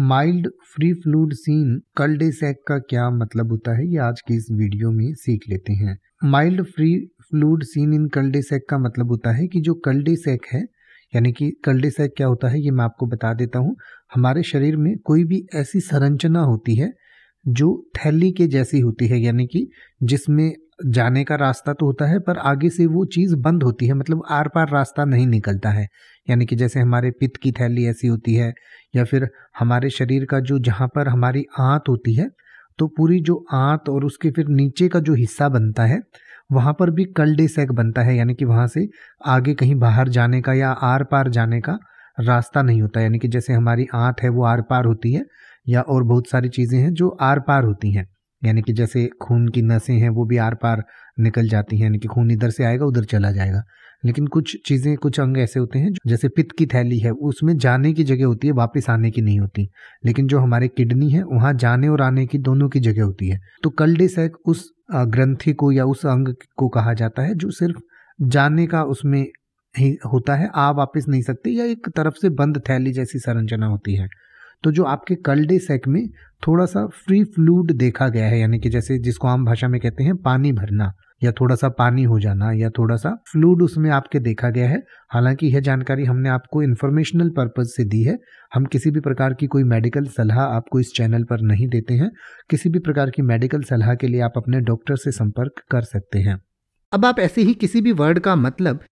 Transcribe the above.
mild free fluid seen cul de का क्या मतलब होता है ये आज की इस वीडियो में सीख लेते हैं mild free fluid seen in cul de का मतलब होता है कि जो कल डे है यानी कि कल डे क्या होता है ये मैं आपको बता देता हूँ हमारे शरीर में कोई भी ऐसी संरचना होती है जो थैली के जैसी होती है यानी कि जिसमें जाने का रास्ता तो होता है पर आगे से वो चीज़ बंद होती है मतलब आर पार रास्ता नहीं निकलता है यानी कि जैसे हमारे पित्त की थैली ऐसी होती है या फिर हमारे शरीर का जो जहाँ पर हमारी आँत होती है तो पूरी जो आँत और उसके फिर नीचे का जो हिस्सा बनता है वहाँ पर भी डे सैक बनता है यानी कि वहाँ से आगे कहीं बाहर जाने का या आर पार जाने का रास्ता नहीं होता यानी कि जैसे हमारी आँत है वो आर पार होती है या और बहुत सारी चीज़ें हैं जो आर पार होती हैं यानी कि जैसे खून की नसें हैं वो भी आर पार निकल जाती हैं यानी कि खून इधर से आएगा उधर चला जाएगा लेकिन कुछ चीज़ें कुछ अंग ऐसे होते हैं जैसे पित्त की थैली है उसमें जाने की जगह होती है वापस आने की नहीं होती लेकिन जो हमारे किडनी है वहाँ जाने और आने की दोनों की जगह होती है तो कल उस ग्रंथि को या उस अंग को कहा जाता है जो सिर्फ जाने का उसमें ही होता है आ वापस नहीं सकते या एक तरफ से बंद थैली जैसी संरचना होती है तो जो आपके कल्डे सेक में थोड़ा सा फ्री फ्लूड देखा गया है यानी कि जैसे जिसको आम भाषा में कहते हैं पानी भरना या थोड़ा सा पानी हो जाना या थोड़ा सा फ्लूड उसमें आपके देखा गया है हालांकि यह जानकारी हमने आपको इन्फॉर्मेशनल पर्पज से दी है हम किसी भी प्रकार की कोई मेडिकल सलाह आपको इस चैनल पर नहीं देते हैं किसी भी प्रकार की मेडिकल सलाह के लिए आप अपने डॉक्टर से संपर्क कर सकते हैं अब आप ऐसे ही किसी भी वर्ड का मतलब